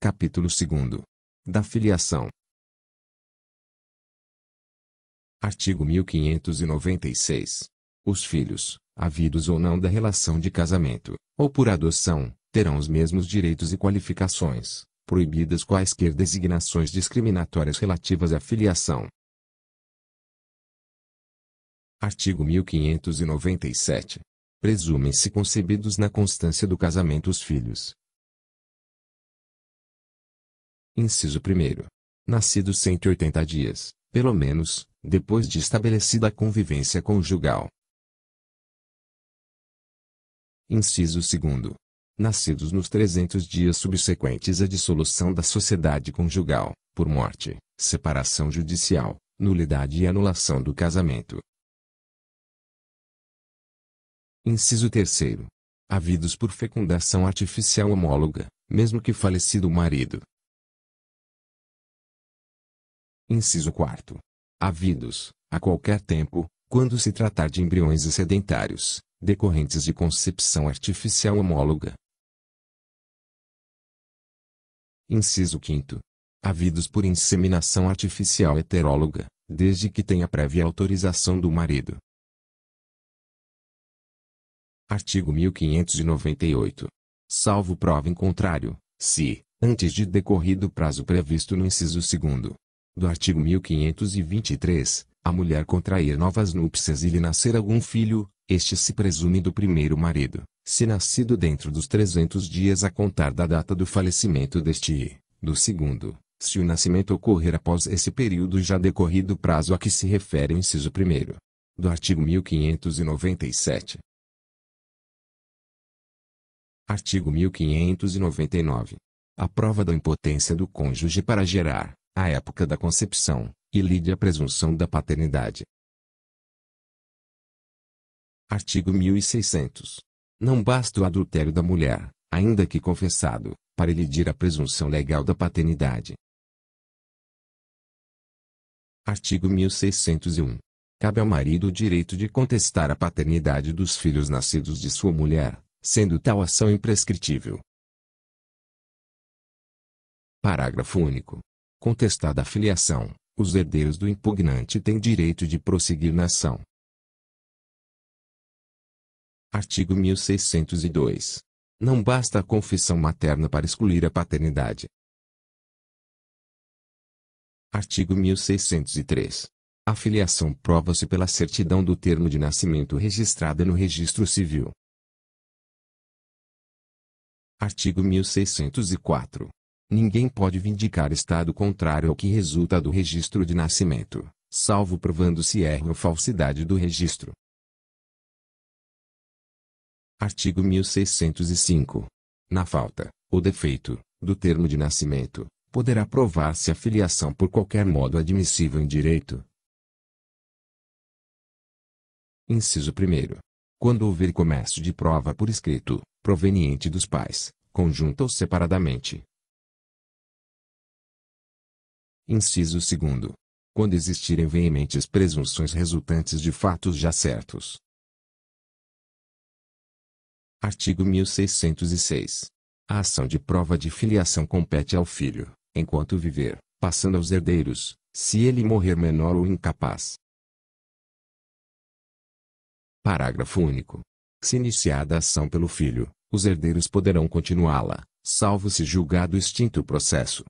Capítulo 2 Da filiação. Artigo 1596. Os filhos, havidos ou não da relação de casamento, ou por adoção, terão os mesmos direitos e qualificações, proibidas quaisquer designações discriminatórias relativas à filiação. Artigo 1597. Presumem-se concebidos na constância do casamento os filhos, Inciso 1. Nascidos 180 dias, pelo menos, depois de estabelecida a convivência conjugal. Inciso 2. Nascidos nos 300 dias subsequentes à dissolução da sociedade conjugal, por morte, separação judicial, nulidade e anulação do casamento. Inciso 3. Havidos por fecundação artificial homóloga, mesmo que falecido o marido, Inciso 4. Havidos, a qualquer tempo, quando se tratar de embriões sedentários, decorrentes de concepção artificial homóloga. Inciso 5. Havidos por inseminação artificial heteróloga, desde que tenha prévia autorização do marido. Artigo 1598. Salvo prova em contrário, se, antes de decorrido o prazo previsto no inciso 2 do artigo 1523, a mulher contrair novas núpcias e lhe nascer algum filho, este se presume do primeiro marido, se nascido dentro dos 300 dias a contar da data do falecimento deste e, do segundo, se o nascimento ocorrer após esse período já decorrido o prazo a que se refere o inciso 1 do artigo 1597. Artigo 1599. A prova da impotência do cônjuge para gerar, a época da concepção, e lide a presunção da paternidade. Artigo 1600. Não basta o adultério da mulher, ainda que confessado, para elidir a presunção legal da paternidade. Artigo 1601. Cabe ao marido o direito de contestar a paternidade dos filhos nascidos de sua mulher, sendo tal ação imprescritível. Parágrafo único. Contestada a filiação, os herdeiros do impugnante têm direito de prosseguir na ação. Artigo 1602. Não basta a confissão materna para excluir a paternidade. Artigo 1603. A filiação prova-se pela certidão do termo de nascimento registrada no Registro Civil. Artigo 1604. Ninguém pode vindicar estado contrário ao que resulta do registro de nascimento, salvo provando-se erro ou falsidade do registro. Artigo 1605. Na falta, ou defeito, do termo de nascimento, poderá provar-se a filiação por qualquer modo admissível em direito. Inciso 1. Quando houver comércio de prova por escrito, proveniente dos pais, conjunta ou separadamente, Inciso segundo. Quando existirem veementes presunções resultantes de fatos já certos. Artigo 1606. A ação de prova de filiação compete ao filho, enquanto viver, passando aos herdeiros, se ele morrer menor ou incapaz. Parágrafo único. Se iniciada a ação pelo filho, os herdeiros poderão continuá-la, salvo se julgado extinto o processo.